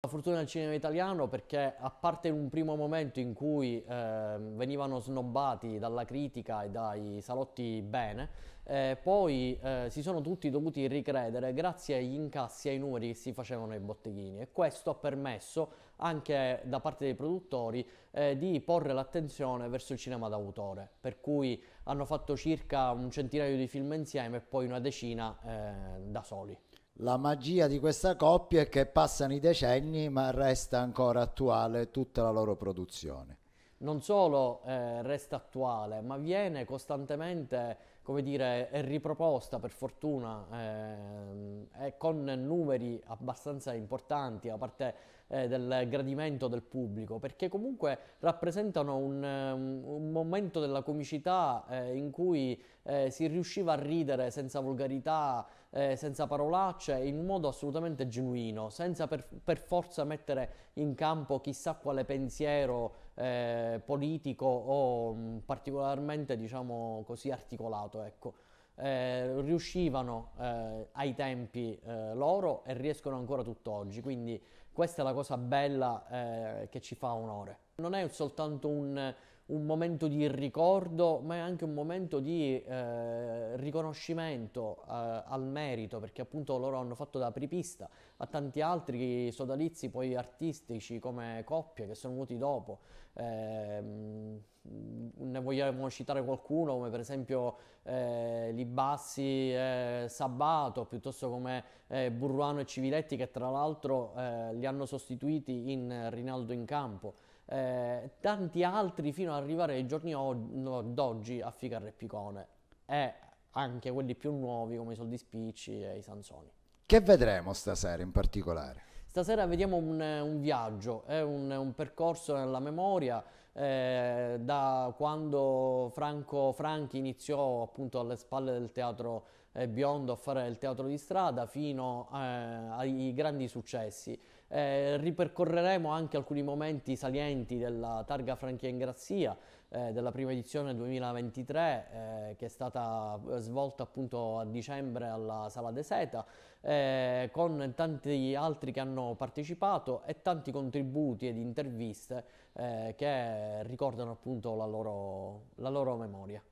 La fortuna del cinema italiano perché a parte un primo momento in cui eh, venivano snobbati dalla critica e dai salotti bene, eh, poi eh, si sono tutti dovuti ricredere grazie agli incassi e ai numeri che si facevano ai botteghini e questo ha permesso anche da parte dei produttori eh, di porre l'attenzione verso il cinema d'autore, per cui hanno fatto circa un centinaio di film insieme e poi una decina eh, da soli. La magia di questa coppia è che passano i decenni ma resta ancora attuale tutta la loro produzione. Non solo eh, resta attuale, ma viene costantemente, come dire, riproposta per fortuna eh, eh con numeri abbastanza importanti da parte eh, del gradimento del pubblico, perché comunque rappresentano un, un momento della comicità eh, in cui eh, si riusciva a ridere senza volgarità, eh, senza parolacce, in modo assolutamente genuino, senza per, per forza mettere in campo chissà quale pensiero eh, politico o mh, mm, particolarmente, diciamo così, articolato, ecco. Eh, riuscivano eh, ai tempi eh, loro e riescono ancora tutt'oggi, quindi questa è la cosa bella eh, che ci fa onore. Non è soltanto un, un momento di ricordo, ma è anche un momento di eh, riconoscimento eh, al merito, perché appunto loro hanno fatto da apripista a tanti altri sodalizi poi artistici come coppie che sono venuti dopo. Eh, ne vogliamo citare qualcuno come per esempio eh, Libassi e eh, Sabato, piuttosto come eh, Burruano e Civiletti che tra l'altro li hanno sostituiti in Rinaldo in campo eh, tanti altri fino ad arrivare ai giorni d'oggi a Ficarra e Picone e anche quelli più nuovi come i Soldi Spicci e i Sansoni. Che vedremo stasera in particolare? Stasera vediamo un, un viaggio, è un, un percorso nella memoria eh, da quando Franco Franchi iniziò appunto alle spalle del teatro eh, biondo a fare il teatro di strada fino eh, ai grandi successi. Eh, ripercorreremo anche alcuni momenti salienti della targa Franchi e Ingrazia eh, della prima edizione 2023 eh, che è stata svolta appunto a dicembre alla Sala De Seta con tanti altri che hanno partecipato e tanti contributi ed interviste che ricordano appunto la loro, la loro memoria.